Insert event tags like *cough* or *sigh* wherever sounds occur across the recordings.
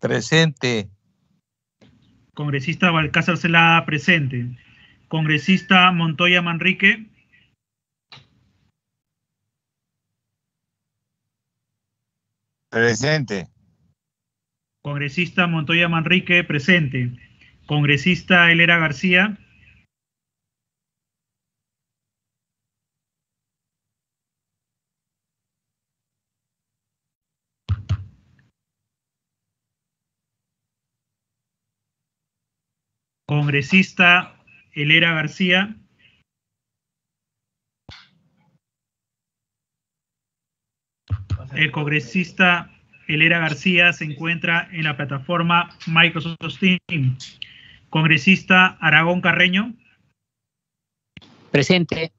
Presente. Congresista Balcázar Celada, presente. Congresista Montoya Manrique. Presente. Congresista Montoya Manrique, presente. Congresista Elera García. Congresista Elera García. El congresista Elera García se encuentra en la plataforma Microsoft Team. Congresista Aragón Carreño. Presente.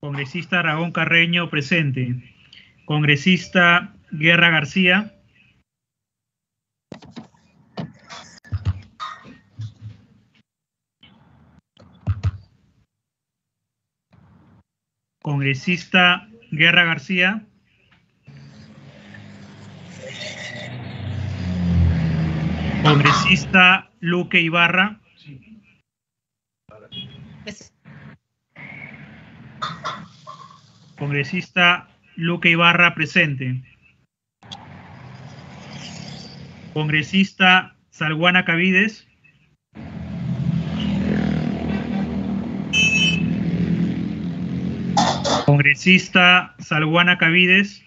Congresista Aragón Carreño, presente. Congresista Guerra García. congresista Guerra García. Congresista Luque Ibarra. Congresista Luque Ibarra presente. Congresista Salguana Cavides. Congresista Salguana Cavides.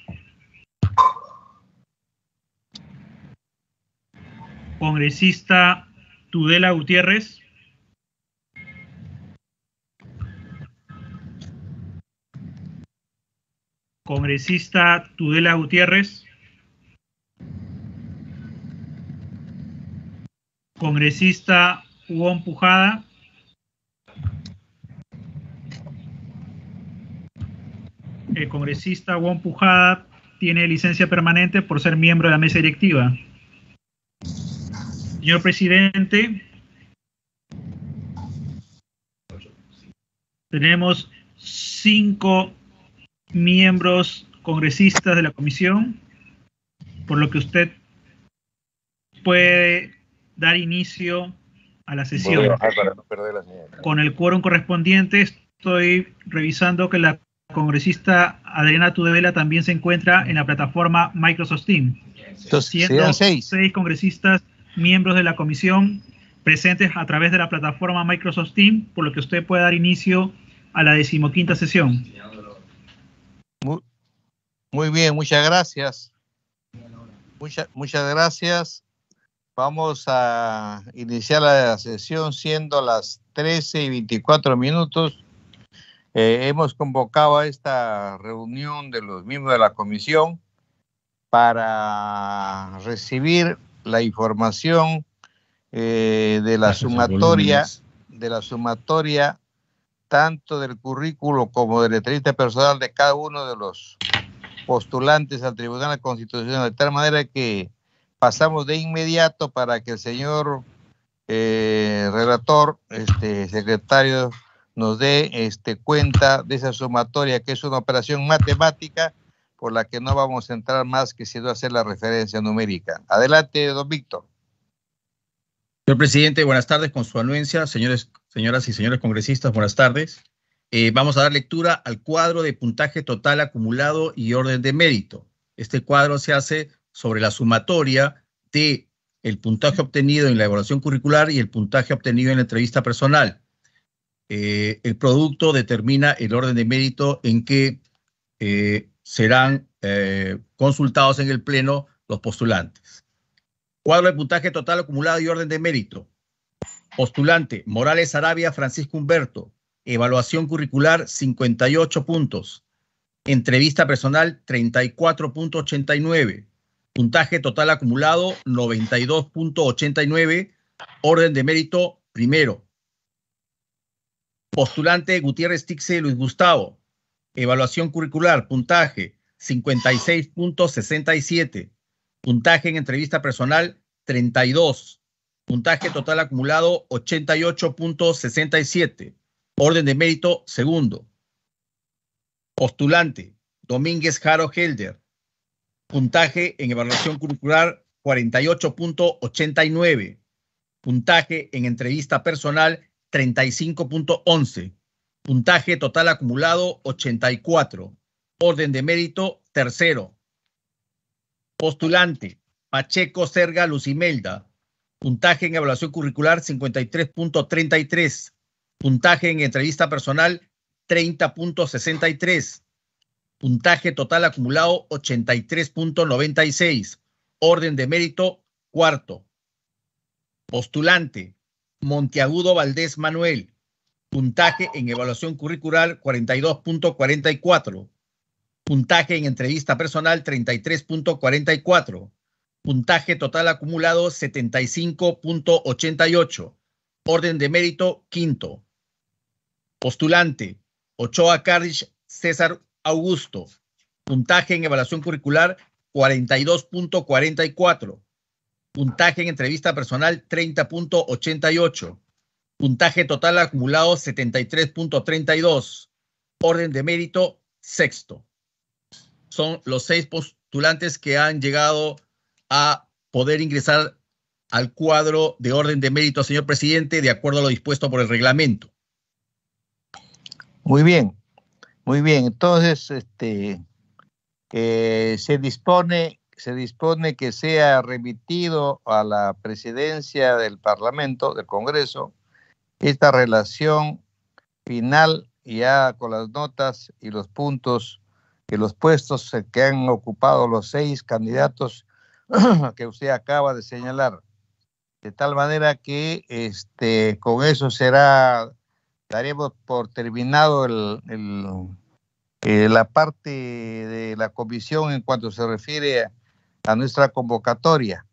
Congresista Tudela Gutiérrez. Congresista Tudela Gutiérrez. Congresista Hugo Pujada. congresista Juan Pujada tiene licencia permanente por ser miembro de la mesa directiva. Señor presidente, tenemos cinco miembros congresistas de la comisión, por lo que usted puede dar inicio a la sesión. Con el quórum correspondiente, estoy revisando que la congresista Adriana Tudevela también se encuentra en la plataforma Microsoft Team. seis congresistas miembros de la comisión presentes a través de la plataforma Microsoft Team, por lo que usted puede dar inicio a la decimoquinta sesión. Muy, bien, muchas gracias. Muchas muchas gracias. Vamos a iniciar la sesión siendo las 13 y 24 minutos eh, hemos convocado a esta reunión de los miembros de la comisión para recibir la información eh, de la sumatoria de la sumatoria tanto del currículo como del letrista personal de cada uno de los postulantes al Tribunal Constitucional, de tal manera que pasamos de inmediato para que el señor eh, relator, este secretario nos dé este, cuenta de esa sumatoria, que es una operación matemática por la que no vamos a entrar más que siendo hacer la referencia numérica. Adelante, don Víctor. Señor presidente, buenas tardes con su anuencia. Señores, señoras y señores congresistas, buenas tardes. Eh, vamos a dar lectura al cuadro de puntaje total acumulado y orden de mérito. Este cuadro se hace sobre la sumatoria de el puntaje obtenido en la evaluación curricular y el puntaje obtenido en la entrevista personal. Eh, el producto determina el orden de mérito en que eh, serán eh, consultados en el Pleno los postulantes. Cuadro de puntaje total acumulado y orden de mérito. Postulante, Morales Arabia, Francisco Humberto. Evaluación curricular, 58 puntos. Entrevista personal, 34.89. Puntaje total acumulado, 92.89. Orden de mérito, primero. Postulante Gutiérrez Tixe Luis Gustavo. Evaluación curricular, puntaje 56.67. Puntaje en entrevista personal 32. Puntaje total acumulado 88.67. Orden de mérito segundo. Postulante Domínguez Jaro Helder. Puntaje en evaluación curricular 48.89. Puntaje en entrevista personal 35.11. Puntaje total acumulado 84. Orden de mérito tercero. Postulante Pacheco Serga Lucimelda. Puntaje en evaluación curricular 53.33. Puntaje en entrevista personal 30.63. Puntaje total acumulado 83.96. Orden de mérito cuarto. Postulante Monteagudo Valdés Manuel. Puntaje en evaluación curricular 42.44. Puntaje en entrevista personal 33.44. Puntaje total acumulado 75.88. Orden de mérito quinto. Postulante Ochoa Cardich César Augusto. Puntaje en evaluación curricular 42.44. Puntaje en entrevista personal 30.88. Puntaje total acumulado 73.32. Orden de mérito sexto. Son los seis postulantes que han llegado a poder ingresar al cuadro de orden de mérito, señor presidente, de acuerdo a lo dispuesto por el reglamento. Muy bien, muy bien. Entonces, este, eh, se dispone se dispone que sea remitido a la presidencia del Parlamento, del Congreso, esta relación final ya con las notas y los puntos y los puestos que han ocupado los seis candidatos *clears throat* que usted acaba de señalar. De tal manera que este, con eso será, daremos por terminado el, eh, la parte de la comisión en cuanto se refiere a a nuestra convocatoria.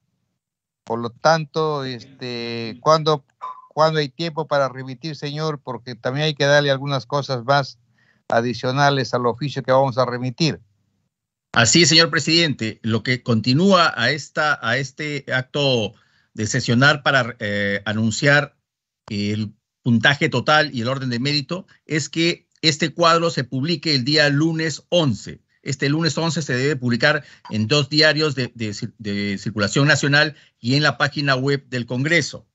Por lo tanto, este, cuando, cuando hay tiempo para remitir, Señor, porque también hay que darle algunas cosas más adicionales al oficio que vamos a remitir. Así, señor presidente, lo que continúa a, esta, a este acto de sesionar para eh, anunciar el puntaje total y el orden de mérito es que este cuadro se publique el día lunes 11 este lunes 11 se debe publicar en dos diarios de, circulación nacional y en la página web del Congreso.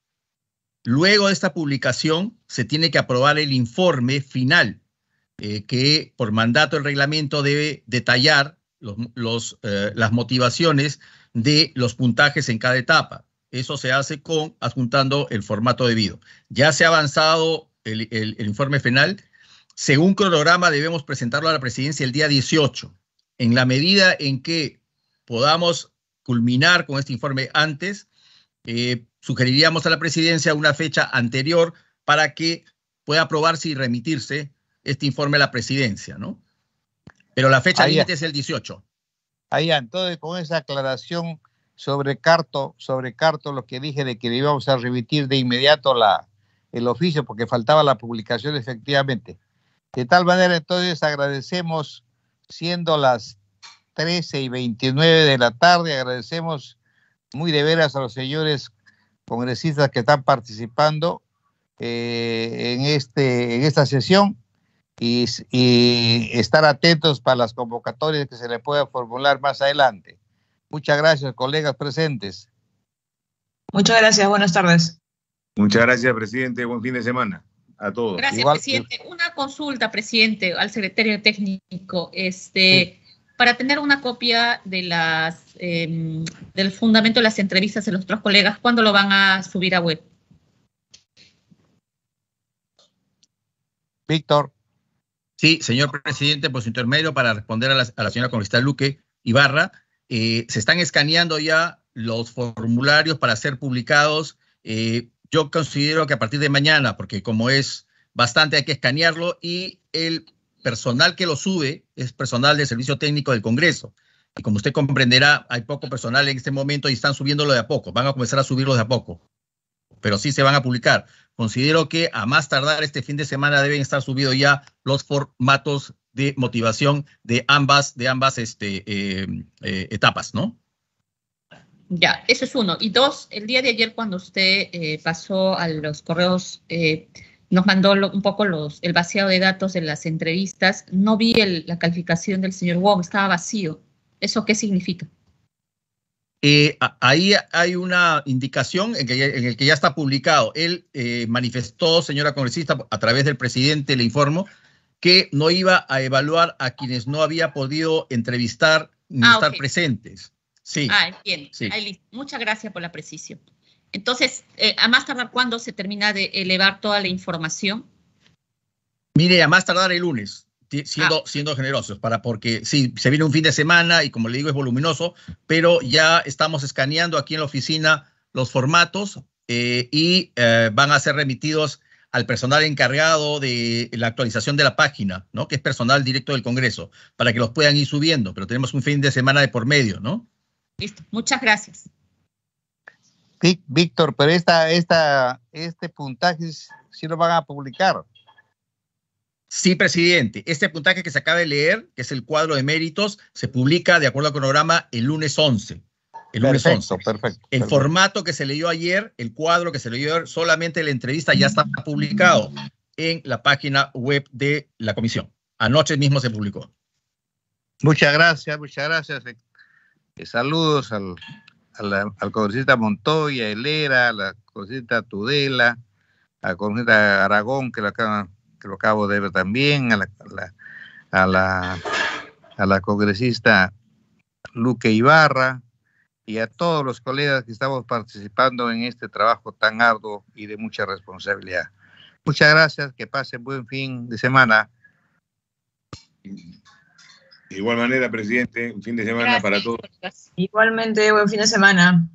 Luego de esta publicación, se tiene que aprobar el informe final, eh, que por mandato del reglamento debe detallar eh, las motivaciones de los puntajes en cada etapa. Eso se hace con adjuntando el formato debido. Ya se ha avanzado el informe final, según cronograma, debemos presentarlo a la presidencia el día 18. En la medida en que podamos culminar con este informe antes, eh, sugeriríamos a la presidencia una fecha anterior para que pueda aprobarse y remitirse este informe a la presidencia, ¿no? Pero la fecha límite es el 18. Ahí, entonces con esa aclaración sobre Carto, sobre Carto, lo que dije de que le íbamos a remitir de inmediato el oficio porque faltaba la publicación efectivamente. De tal manera, entonces agradecemos, siendo las 13 y 29 de la tarde, agradecemos muy de veras a los señores congresistas que están participando eh, en, este, en esta sesión y, estar atentos para las convocatorias que se le pueda formular más adelante. Muchas gracias, colegas presentes. Muchas gracias, buenas tardes. Muchas gracias, presidente. Buen fin de semana todos. Gracias, presidente. Una consulta, presidente, al secretario técnico. Este, Para tener una copia de las, em, del fundamento de las entrevistas de los otros colegas, ¿cuándo lo van a subir a web? Víctor. Sí, señor presidente, por pues, su intermedio, para responder a la, señora congresista Luque Ibarra, eh, se están escaneando ya los formularios para ser publicados eh, yo considero que a partir de mañana, porque como es bastante, hay que escanearlo y el personal que lo sube es personal del Servicio Técnico del Congreso. Y como usted comprenderá, hay poco personal en este momento y están subiéndolo de a poco. Van a comenzar a subirlo de a poco, pero sí se van a publicar. Considero que a más tardar este fin de semana deben estar subidos ya los formatos de motivación de ambas, de ambas este, eh, eh, etapas, ¿no? Ya, eso es uno. Y dos, el día de ayer cuando usted eh, pasó a los correos, eh, nos mandó un poco los, el vaciado de datos de las entrevistas, no vi la calificación del señor Wong, estaba vacío. ¿Eso qué significa? Eh, ahí hay una indicación en, que, el que ya está publicado. Él eh, manifestó, señora congresista, a través del presidente, le informo, que no iba a evaluar a quienes no había podido entrevistar ni ah, estar presentes. Sí. Ah, entiendo. Ahí listo. Muchas gracias por la precisión. Entonces, eh, a más tardar, ¿cuándo se termina de elevar toda la información? Mire, a más tardar el lunes, ah. siendo, generosos, para porque sí, se viene un fin de semana y como le digo, es voluminoso, pero ya estamos escaneando aquí en la oficina los formatos eh, y eh, van a ser remitidos al personal encargado de la actualización de la página, ¿no? Que es personal directo del Congreso, para que los puedan ir subiendo, pero tenemos un fin de semana de por medio, ¿no? Listo, muchas gracias. Víctor, pero este puntaje sí lo van a publicar. Sí, presidente. Este puntaje que se acaba de leer, que es el cuadro de méritos, se publica de acuerdo al cronograma el lunes 11. El lunes 11. Perfecto. El formato que se leyó ayer, el cuadro que se leyó ayer, solamente la entrevista ya está publicado en la página web de la comisión. Anoche mismo se publicó. Muchas gracias, muchas gracias, este, saludos al, congresista Montoya, Helera, a la congresista Tudela, a la congresista Aragón, que lo, acabo, de ver también, a la, a la, a la congresista Luque Ibarra y a todos los colegas que estamos participando en este trabajo tan arduo y de mucha responsabilidad. Muchas gracias, que pasen buen fin de semana igual manera, presidente, un fin de semana para todos. Igualmente, buen fin de semana.